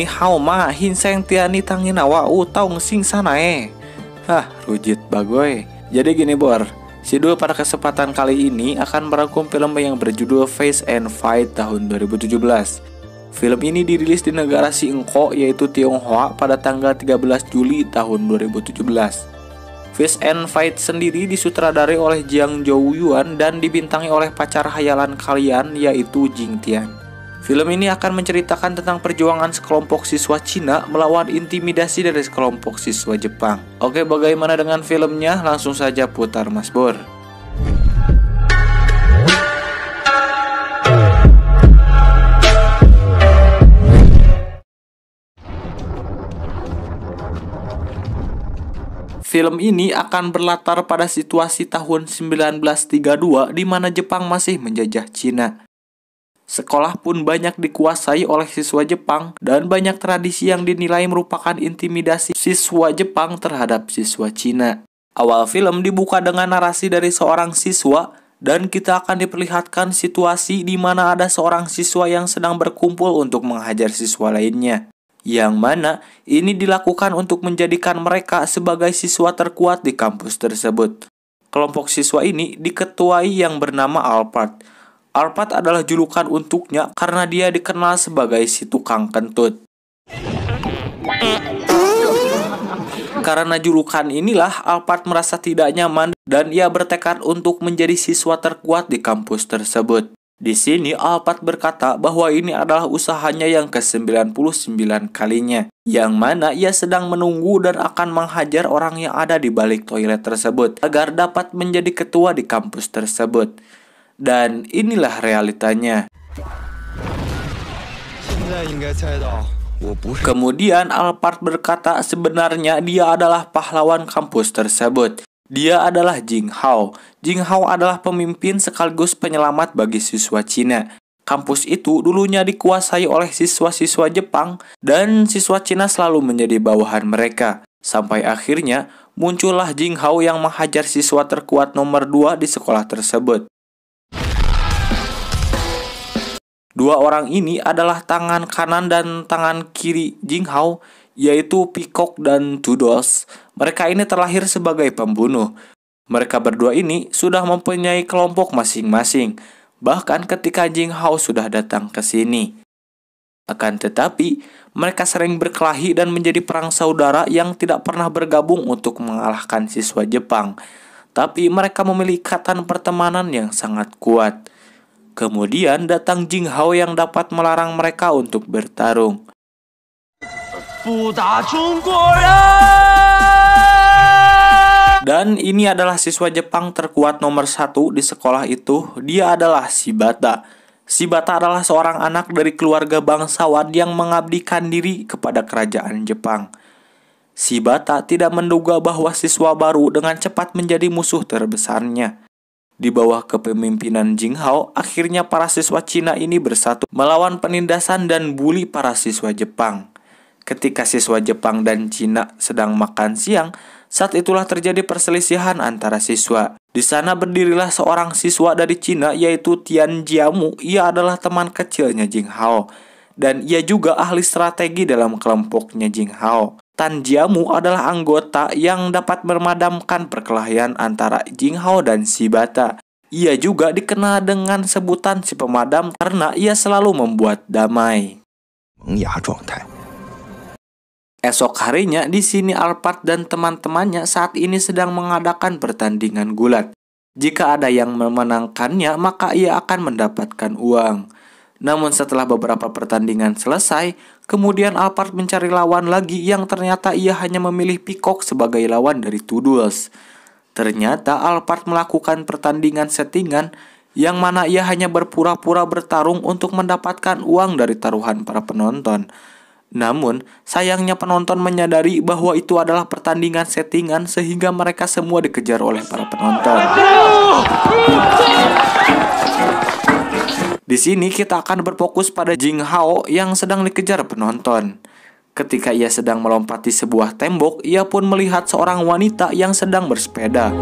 ni hao ma hin seng tiani tangina wa u taung sing sanae. Hah, rujit bagoy. Jadi gini Bor, si dua pada kesempatan kali ini akan merangkum film yang berjudul Face and Fight tahun 2017. Film ini dirilis di negara si engko yaitu Tionghoa pada tanggal 13 Juli tahun 2017. Face and Fight sendiri disutradari oleh Jiang Zhou Yuan dan dibintangi oleh pacar hayalan kalian yaitu Jing Tian. Film ini akan menceritakan tentang perjuangan sekelompok siswa Cina melawan intimidasi dari sekelompok siswa Jepang. Oke, bagaimana dengan filmnya? Langsung saja putar Mas Bor. Film ini akan berlatar pada situasi tahun 1932 di mana Jepang masih menjajah Cina. Sekolah pun banyak dikuasai oleh siswa Jepang dan banyak tradisi yang dinilai merupakan intimidasi siswa Jepang terhadap siswa Cina. Awal film dibuka dengan narasi dari seorang siswa dan kita akan diperlihatkan situasi di mana ada seorang siswa yang sedang berkumpul untuk menghajar siswa lainnya. Yang mana ini dilakukan untuk menjadikan mereka sebagai siswa terkuat di kampus tersebut. Kelompok siswa ini diketuai yang bernama Alphard, Arpat adalah julukan untuknya karena dia dikenal sebagai si tukang kentut. Karena julukan inilah, Alphard merasa tidak nyaman dan ia bertekad untuk menjadi siswa terkuat di kampus tersebut. Di sini, Alphard berkata bahwa ini adalah usahanya yang ke-99 kalinya, yang mana ia sedang menunggu dan akan menghajar orang yang ada di balik toilet tersebut agar dapat menjadi ketua di kampus tersebut. Dan inilah realitanya. Kemudian Alphard berkata sebenarnya dia adalah pahlawan kampus tersebut. Dia adalah Jing Hao. Jing Hao adalah pemimpin sekaligus penyelamat bagi siswa Cina. Kampus itu dulunya dikuasai oleh siswa-siswa Jepang dan siswa Cina selalu menjadi bawahan mereka. Sampai akhirnya muncullah Jing Hao yang menghajar siswa terkuat nomor 2 di sekolah tersebut. Dua orang ini adalah tangan kanan dan tangan kiri Jing Hao, yaitu Pikok dan Tudos. Mereka ini terlahir sebagai pembunuh. Mereka berdua ini sudah mempunyai kelompok masing-masing, bahkan ketika Jing Hao sudah datang ke sini. Akan tetapi, mereka sering berkelahi dan menjadi perang saudara yang tidak pernah bergabung untuk mengalahkan siswa Jepang. Tapi mereka memiliki ikatan pertemanan yang sangat kuat. Kemudian datang Jing Hao yang dapat melarang mereka untuk bertarung. Dan ini adalah siswa Jepang terkuat nomor satu di sekolah itu. Dia adalah Shibata. Shibata adalah seorang anak dari keluarga bangsawan yang mengabdikan diri kepada kerajaan Jepang. Shibata tidak menduga bahwa siswa baru dengan cepat menjadi musuh terbesarnya. Di bawah kepemimpinan Jing Hao, akhirnya para siswa Cina ini bersatu melawan penindasan dan bully para siswa Jepang. Ketika siswa Jepang dan Cina sedang makan siang, saat itulah terjadi perselisihan antara siswa. Di sana berdirilah seorang siswa dari Cina yaitu Tian Jiamu. Ia adalah teman kecilnya Jing Hao dan ia juga ahli strategi dalam kelompoknya Jing Hao. Tanjiamu adalah anggota yang dapat memadamkan perkelahian antara Jinghao dan Shibata. Ia juga dikenal dengan sebutan si pemadam karena ia selalu membuat damai. Esok harinya di sini Alphard dan teman-temannya saat ini sedang mengadakan pertandingan gulat. Jika ada yang memenangkannya, maka ia akan mendapatkan uang. Namun setelah beberapa pertandingan selesai, Kemudian Alphard mencari lawan lagi yang ternyata ia hanya memilih Peacock sebagai lawan dari Tudus. Ternyata Alphard melakukan pertandingan settingan yang mana ia hanya berpura-pura bertarung untuk mendapatkan uang dari taruhan para penonton. Namun, sayangnya penonton menyadari bahwa itu adalah pertandingan settingan sehingga mereka semua dikejar oleh para penonton. Di sini kita akan berfokus pada Jing Hao yang sedang dikejar penonton. Ketika ia sedang melompati sebuah tembok, ia pun melihat seorang wanita yang sedang bersepeda.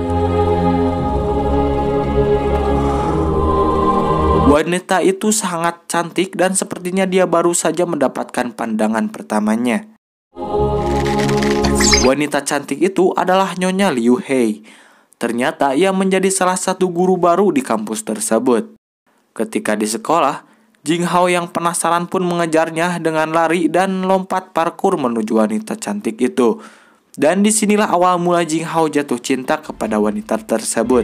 Wanita itu sangat cantik dan sepertinya dia baru saja mendapatkan pandangan pertamanya. Wanita cantik itu adalah Nyonya Liu Hei. Ternyata ia menjadi salah satu guru baru di kampus tersebut. Ketika di sekolah, Jing Hao yang penasaran pun mengejarnya dengan lari dan lompat parkur menuju wanita cantik itu. Dan disinilah awal mula Jing Hao jatuh cinta kepada wanita tersebut.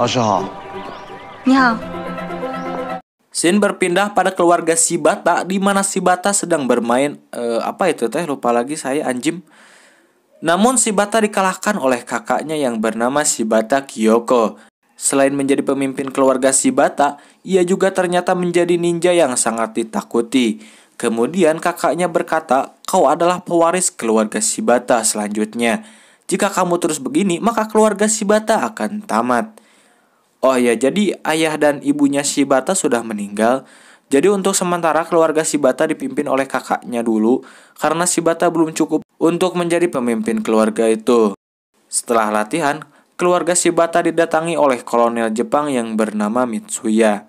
Oh, Sin berpindah pada keluarga Shibata di mana Shibata sedang bermain uh, apa itu teh lupa lagi saya anjim namun Shibata dikalahkan oleh kakaknya yang bernama Shibata Kyoko. Selain menjadi pemimpin keluarga Shibata, ia juga ternyata menjadi ninja yang sangat ditakuti. Kemudian kakaknya berkata, kau adalah pewaris keluarga Shibata selanjutnya. Jika kamu terus begini, maka keluarga Shibata akan tamat. Oh ya, jadi ayah dan ibunya Shibata sudah meninggal. Jadi untuk sementara keluarga Shibata dipimpin oleh kakaknya dulu karena Shibata belum cukup untuk menjadi pemimpin keluarga itu. Setelah latihan, keluarga Shibata didatangi oleh kolonel Jepang yang bernama Mitsuya.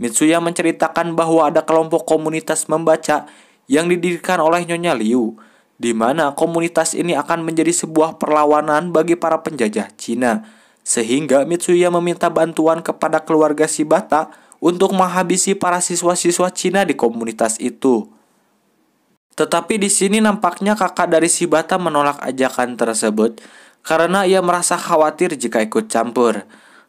Mitsuya menceritakan bahwa ada kelompok komunitas membaca yang didirikan oleh Nyonya Liu, di mana komunitas ini akan menjadi sebuah perlawanan bagi para penjajah Cina. Sehingga Mitsuya meminta bantuan kepada keluarga Shibata untuk menghabisi para siswa-siswa Cina di komunitas itu. Tetapi di sini nampaknya kakak dari Shibata menolak ajakan tersebut karena ia merasa khawatir jika ikut campur.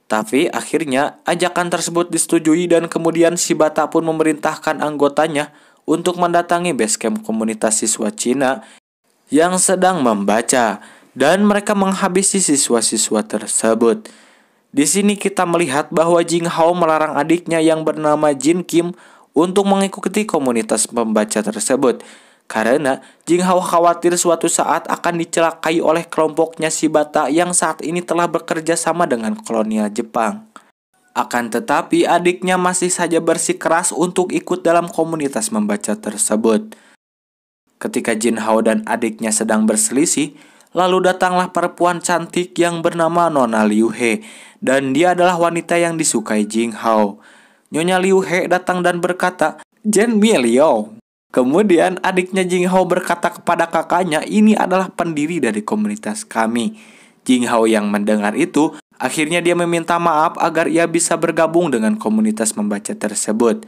Tapi akhirnya ajakan tersebut disetujui dan kemudian Shibata pun memerintahkan anggotanya untuk mendatangi basecamp komunitas siswa Cina yang sedang membaca dan mereka menghabisi siswa-siswa tersebut. Di sini kita melihat bahwa Jing Hao melarang adiknya yang bernama Jin Kim untuk mengikuti komunitas pembaca tersebut karena Jing Hao khawatir suatu saat akan dicelakai oleh kelompoknya si batak yang saat ini telah bekerja sama dengan kolonial Jepang. Akan tetapi adiknya masih saja bersikeras untuk ikut dalam komunitas membaca tersebut. Ketika Jin Hao dan adiknya sedang berselisih, lalu datanglah perempuan cantik yang bernama Nona Liu He, dan dia adalah wanita yang disukai Jing Hao. Nyonya Liu He datang dan berkata, Jen Mie Liao, Kemudian adiknya Jing Hao berkata kepada kakaknya, ini adalah pendiri dari komunitas kami. Jing Hao yang mendengar itu, akhirnya dia meminta maaf agar ia bisa bergabung dengan komunitas membaca tersebut.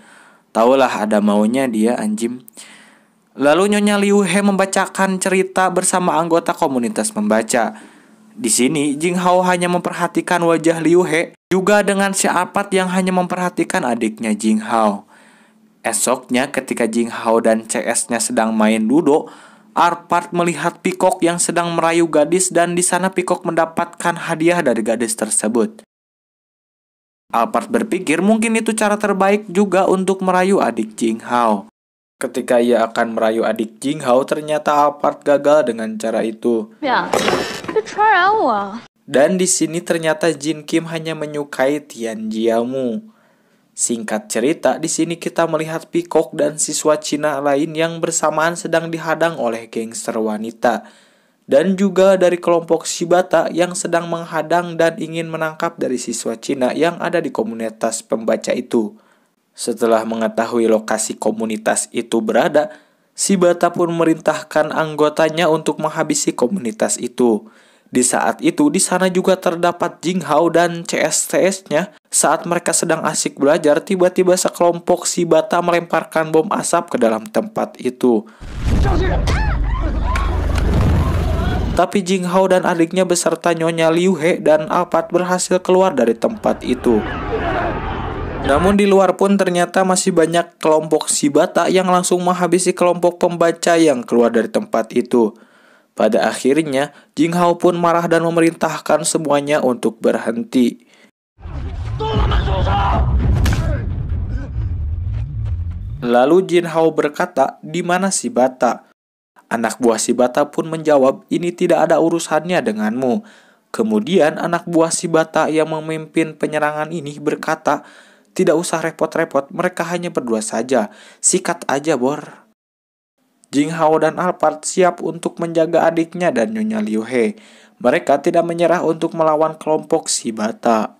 Taulah ada maunya dia anjim. Lalu Nyonya Liu He membacakan cerita bersama anggota komunitas membaca. Di sini, Jing Hao hanya memperhatikan wajah Liu He, juga dengan si yang hanya memperhatikan adiknya Jing Hao. Esoknya ketika Jing Hao dan CS-nya sedang main duduk, Arpad melihat Pikok yang sedang merayu gadis dan di sana Pikok mendapatkan hadiah dari gadis tersebut. Alpart berpikir mungkin itu cara terbaik juga untuk merayu adik Jing Hao. Ketika ia akan merayu adik Jing Hao, ternyata Alpart gagal dengan cara itu. Ya, dan di sini ternyata Jin Kim hanya menyukai Tian Jiamu. Singkat cerita, di sini kita melihat Pikok dan siswa Cina lain yang bersamaan sedang dihadang oleh gangster wanita dan juga dari kelompok Shibata yang sedang menghadang dan ingin menangkap dari siswa Cina yang ada di komunitas pembaca itu. Setelah mengetahui lokasi komunitas itu berada, Shibata pun merintahkan anggotanya untuk menghabisi komunitas itu. Di saat itu, di sana juga terdapat Jing Hao dan CSTS-nya. Saat mereka sedang asik belajar, tiba-tiba sekelompok si bata melemparkan bom asap ke dalam tempat itu. Tapi Jing Hao dan adiknya beserta Nyonya Liu He dan Alpat berhasil keluar dari tempat itu. Namun di luar pun ternyata masih banyak kelompok si bata yang langsung menghabisi kelompok pembaca yang keluar dari tempat itu. Pada akhirnya, Jing Hao pun marah dan memerintahkan semuanya untuk berhenti. Lalu Jin Hao berkata, di mana si Bata? Anak buah si Bata pun menjawab, ini tidak ada urusannya denganmu. Kemudian anak buah si Bata yang memimpin penyerangan ini berkata, tidak usah repot-repot, mereka hanya berdua saja. Sikat aja, Bor. Jing Hao dan Alphard siap untuk menjaga adiknya dan Nyonya Liu He. Mereka tidak menyerah untuk melawan kelompok Bata.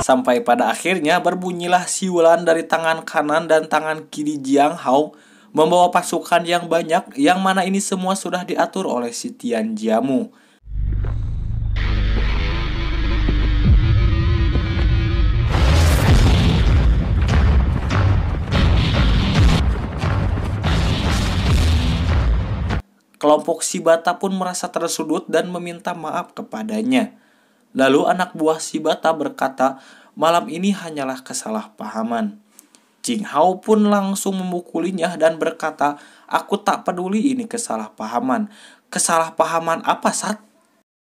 Sampai pada akhirnya berbunyilah siulan dari tangan kanan dan tangan kiri Jiang Hao membawa pasukan yang banyak yang mana ini semua sudah diatur oleh si Tian Jiamu. Kelompok Si Bata pun merasa tersudut dan meminta maaf kepadanya. Lalu anak buah Si Bata berkata, malam ini hanyalah kesalahpahaman. Jing Hao pun langsung memukulinya dan berkata, aku tak peduli ini kesalahpahaman. Kesalahpahaman apa, Sat?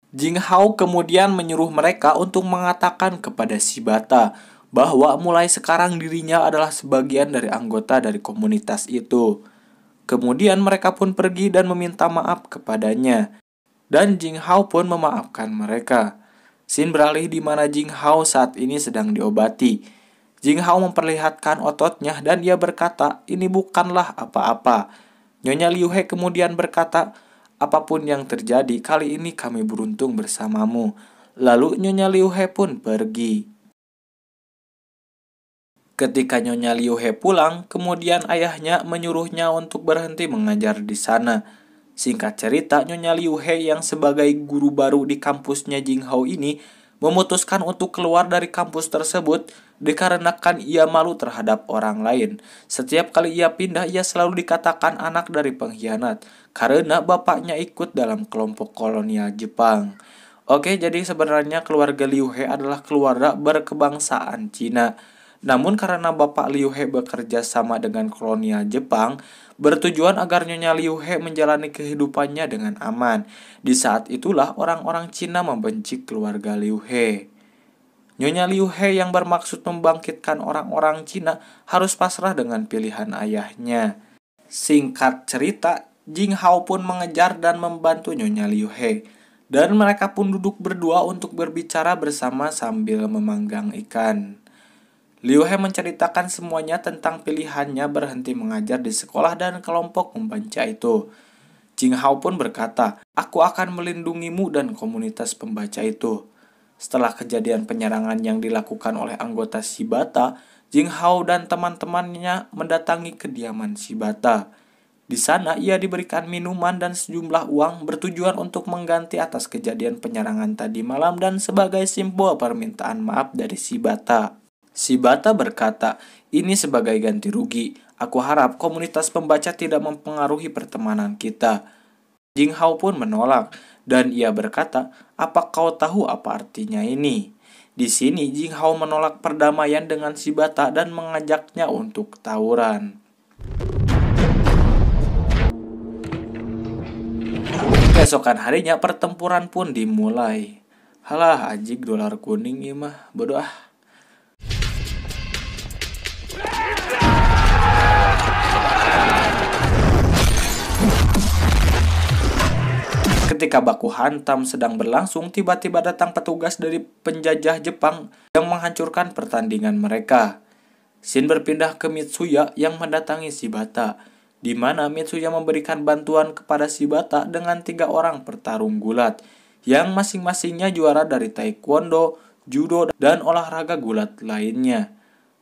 Jing Hao kemudian menyuruh mereka untuk mengatakan kepada Si Bata bahwa mulai sekarang dirinya adalah sebagian dari anggota dari komunitas itu. Kemudian mereka pun pergi dan meminta maaf kepadanya. Dan Jing Hao pun memaafkan mereka. Sin beralih di mana Jing Hao saat ini sedang diobati. Jing Hao memperlihatkan ototnya dan ia berkata, ini bukanlah apa-apa. Nyonya Liu He kemudian berkata, apapun yang terjadi, kali ini kami beruntung bersamamu. Lalu Nyonya Liu He pun pergi. Ketika Nyonya Liu He pulang, kemudian ayahnya menyuruhnya untuk berhenti mengajar di sana. Singkat cerita, Nyonya Liu He yang sebagai guru baru di kampusnya Jinghao ini memutuskan untuk keluar dari kampus tersebut dikarenakan ia malu terhadap orang lain. Setiap kali ia pindah, ia selalu dikatakan anak dari pengkhianat karena bapaknya ikut dalam kelompok kolonial Jepang. Oke, jadi sebenarnya keluarga Liu He adalah keluarga berkebangsaan Cina. Namun karena Bapak Liu He bekerja sama dengan kolonial Jepang, bertujuan agar Nyonya Liu He menjalani kehidupannya dengan aman. Di saat itulah orang-orang Cina membenci keluarga Liu He. Nyonya Liu He yang bermaksud membangkitkan orang-orang Cina harus pasrah dengan pilihan ayahnya. Singkat cerita, Jing Hao pun mengejar dan membantu Nyonya Liu He. Dan mereka pun duduk berdua untuk berbicara bersama sambil memanggang ikan. Liu He menceritakan semuanya tentang pilihannya berhenti mengajar di sekolah dan kelompok pembaca itu. Jing Hao pun berkata, "Aku akan melindungimu dan komunitas pembaca itu." Setelah kejadian penyerangan yang dilakukan oleh anggota Shibata, Jing Hao dan teman-temannya mendatangi kediaman Shibata. Di sana ia diberikan minuman dan sejumlah uang bertujuan untuk mengganti atas kejadian penyerangan tadi malam dan sebagai simbol permintaan maaf dari Shibata. Si Bata berkata, ini sebagai ganti rugi. Aku harap komunitas pembaca tidak mempengaruhi pertemanan kita. Jing Hao pun menolak, dan ia berkata, apa kau tahu apa artinya ini? Di sini, Jing Hao menolak perdamaian dengan si Bata dan mengajaknya untuk tawuran. Keesokan harinya pertempuran pun dimulai. Halah, ajik dolar kuning ya mah, bodoh ah. Ketika baku hantam sedang berlangsung, tiba-tiba datang petugas dari penjajah Jepang yang menghancurkan pertandingan mereka. Shin berpindah ke Mitsuya yang mendatangi Shibata, di mana Mitsuya memberikan bantuan kepada Shibata dengan tiga orang pertarung gulat, yang masing-masingnya juara dari taekwondo, judo, dan olahraga gulat lainnya.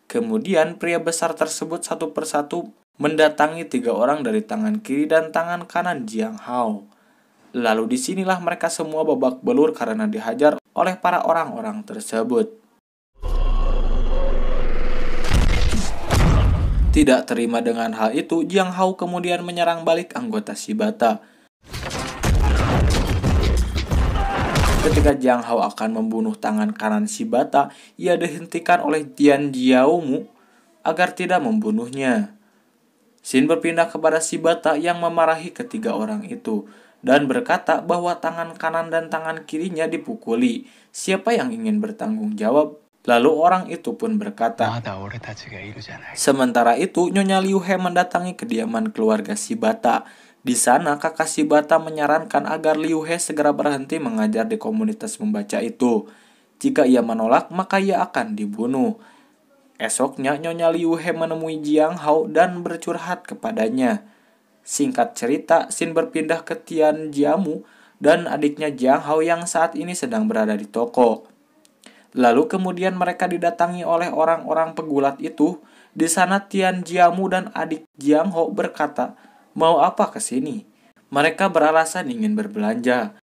Kemudian pria besar tersebut satu persatu mendatangi tiga orang dari tangan kiri dan tangan kanan Jiang Hao. Lalu disinilah mereka semua babak belur karena dihajar oleh para orang-orang tersebut. Tidak terima dengan hal itu, Jiang Hao kemudian menyerang balik anggota Shibata. Ketika Jiang Hao akan membunuh tangan kanan Shibata, ia dihentikan oleh Jian Jiaomu agar tidak membunuhnya. Shin berpindah kepada Shibata yang memarahi ketiga orang itu dan berkata bahwa tangan kanan dan tangan kirinya dipukuli. Siapa yang ingin bertanggung jawab? Lalu orang itu pun berkata, Sementara itu, Nyonya Liu He mendatangi kediaman keluarga Shibata. Di sana, kakak Shibata menyarankan agar Liu He segera berhenti mengajar di komunitas membaca itu. Jika ia menolak, maka ia akan dibunuh. Esoknya, Nyonya Liu He menemui Jiang Hao dan bercurhat kepadanya. Singkat cerita, Sin berpindah ke Tian Jiamu dan adiknya Jiang Hao yang saat ini sedang berada di toko. Lalu kemudian mereka didatangi oleh orang-orang pegulat itu. Di sana Tian Jiamu dan adik Jiang Hao berkata, "Mau apa ke sini?" Mereka beralasan ingin berbelanja.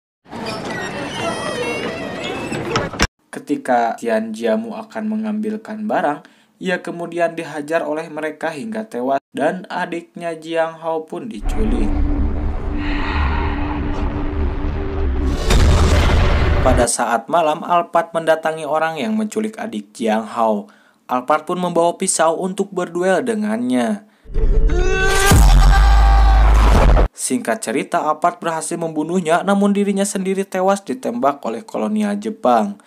Ketika Tian Jiamu akan mengambilkan barang, ia kemudian dihajar oleh mereka hingga tewas dan adiknya Jiang Hao pun diculik. Pada saat malam, Alphard mendatangi orang yang menculik adik Jiang Hao. Alphard pun membawa pisau untuk berduel dengannya. Singkat cerita, Alphard berhasil membunuhnya namun dirinya sendiri tewas ditembak oleh kolonial Jepang.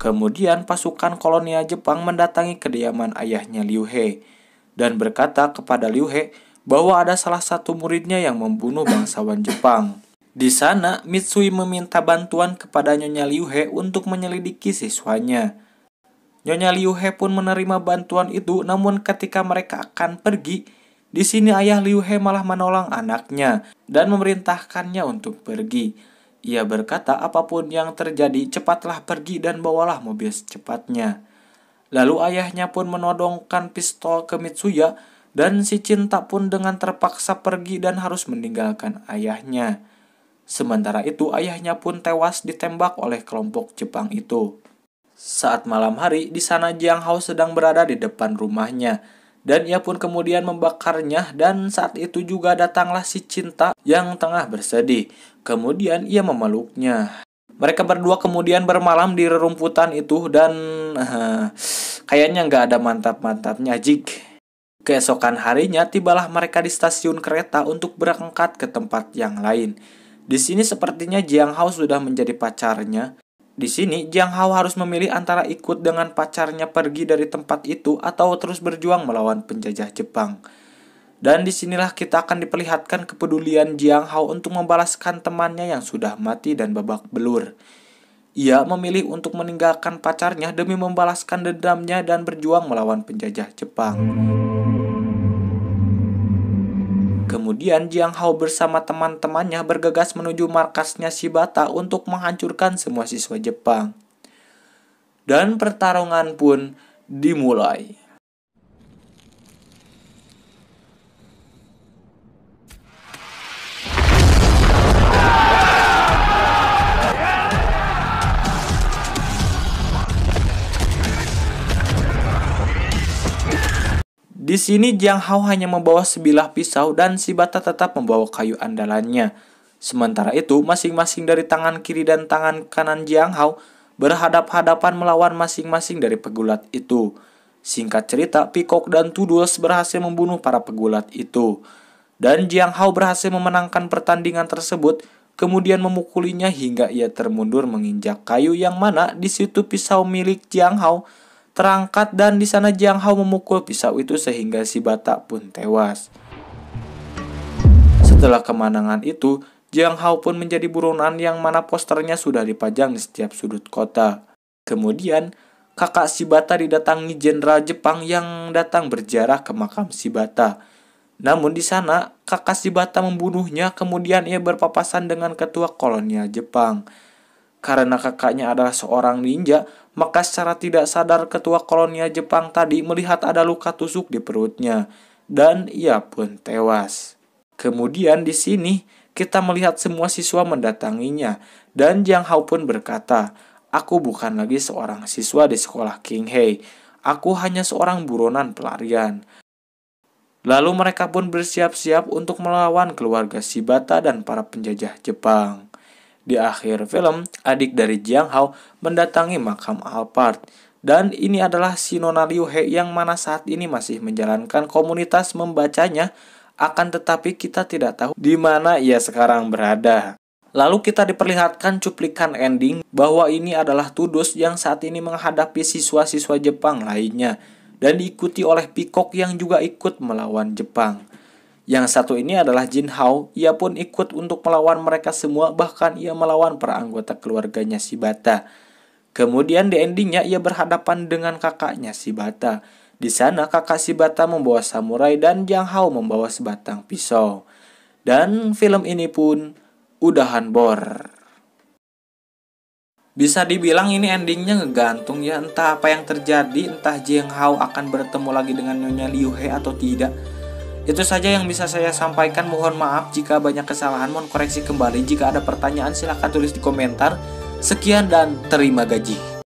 Kemudian pasukan kolonial Jepang mendatangi kediaman ayahnya Liu He dan berkata kepada Liu He bahwa ada salah satu muridnya yang membunuh bangsawan Jepang. Di sana, Mitsui meminta bantuan kepada Nyonya Liu He untuk menyelidiki siswanya. Nyonya Liu He pun menerima bantuan itu, namun ketika mereka akan pergi, di sini ayah Liu He malah menolong anaknya dan memerintahkannya untuk pergi. Ia berkata, apapun yang terjadi, cepatlah pergi dan bawalah mobil secepatnya. Lalu ayahnya pun menodongkan pistol ke Mitsuya dan si cinta pun dengan terpaksa pergi dan harus meninggalkan ayahnya. Sementara itu ayahnya pun tewas ditembak oleh kelompok Jepang itu. Saat malam hari, di sana Jiang Hao sedang berada di depan rumahnya. Dan ia pun kemudian membakarnya dan saat itu juga datanglah si cinta yang tengah bersedih. Kemudian ia memeluknya. Mereka berdua kemudian bermalam di rerumputan itu dan uh, kayaknya nggak ada mantap-mantapnya Jig. Keesokan harinya tibalah mereka di stasiun kereta untuk berangkat ke tempat yang lain. Di sini sepertinya Jiang Hao sudah menjadi pacarnya. Di sini Jiang Hao harus memilih antara ikut dengan pacarnya pergi dari tempat itu atau terus berjuang melawan penjajah Jepang. Dan disinilah kita akan diperlihatkan kepedulian Jiang Hao untuk membalaskan temannya yang sudah mati dan babak belur. Ia memilih untuk meninggalkan pacarnya demi membalaskan dendamnya dan berjuang melawan penjajah Jepang. Kemudian Jiang Hao bersama teman-temannya bergegas menuju markasnya Shibata untuk menghancurkan semua siswa Jepang. Dan pertarungan pun dimulai. Di sini Jiang Hao hanya membawa sebilah pisau dan si Bata tetap membawa kayu andalannya. Sementara itu, masing-masing dari tangan kiri dan tangan kanan Jiang Hao berhadap-hadapan melawan masing-masing dari pegulat itu. Singkat cerita, Pikok dan Tudus berhasil membunuh para pegulat itu. Dan Jiang Hao berhasil memenangkan pertandingan tersebut, kemudian memukulinya hingga ia termundur menginjak kayu yang mana di situ pisau milik Jiang Hao terangkat dan di sana Jiang Hao memukul pisau itu sehingga si batak pun tewas. Setelah kemenangan itu, Jiang Hao pun menjadi buronan yang mana posternya sudah dipajang di setiap sudut kota. Kemudian, kakak Si Shibata didatangi jenderal Jepang yang datang berjarah ke makam Si Shibata. Namun di sana, kakak Si Shibata membunuhnya kemudian ia berpapasan dengan ketua kolonial Jepang. Karena kakaknya adalah seorang ninja, maka secara tidak sadar ketua kolonial Jepang tadi melihat ada luka tusuk di perutnya, dan ia pun tewas. Kemudian di sini kita melihat semua siswa mendatanginya, dan Jiang Hao pun berkata, Aku bukan lagi seorang siswa di sekolah King Hei, aku hanya seorang buronan pelarian. Lalu mereka pun bersiap-siap untuk melawan keluarga Shibata dan para penjajah Jepang. Di akhir film, adik dari Jiang Hao mendatangi makam Alphard. Dan ini adalah sinonim Liu He yang mana saat ini masih menjalankan komunitas membacanya, akan tetapi kita tidak tahu di mana ia sekarang berada. Lalu kita diperlihatkan cuplikan ending bahwa ini adalah Tudus yang saat ini menghadapi siswa-siswa Jepang lainnya dan diikuti oleh Pikok yang juga ikut melawan Jepang. Yang satu ini adalah Jin Hao, ia pun ikut untuk melawan mereka semua bahkan ia melawan para anggota keluarganya Shibata. Kemudian di endingnya ia berhadapan dengan kakaknya Shibata. Di sana kakak Shibata membawa samurai dan Jang Hao membawa sebatang pisau. Dan film ini pun udahan bor. Bisa dibilang ini endingnya ngegantung ya Entah apa yang terjadi Entah Jeng Hao akan bertemu lagi dengan Nyonya Liu He atau tidak itu saja yang bisa saya sampaikan. Mohon maaf jika banyak kesalahan, mohon koreksi kembali. Jika ada pertanyaan silahkan tulis di komentar. Sekian dan terima gaji.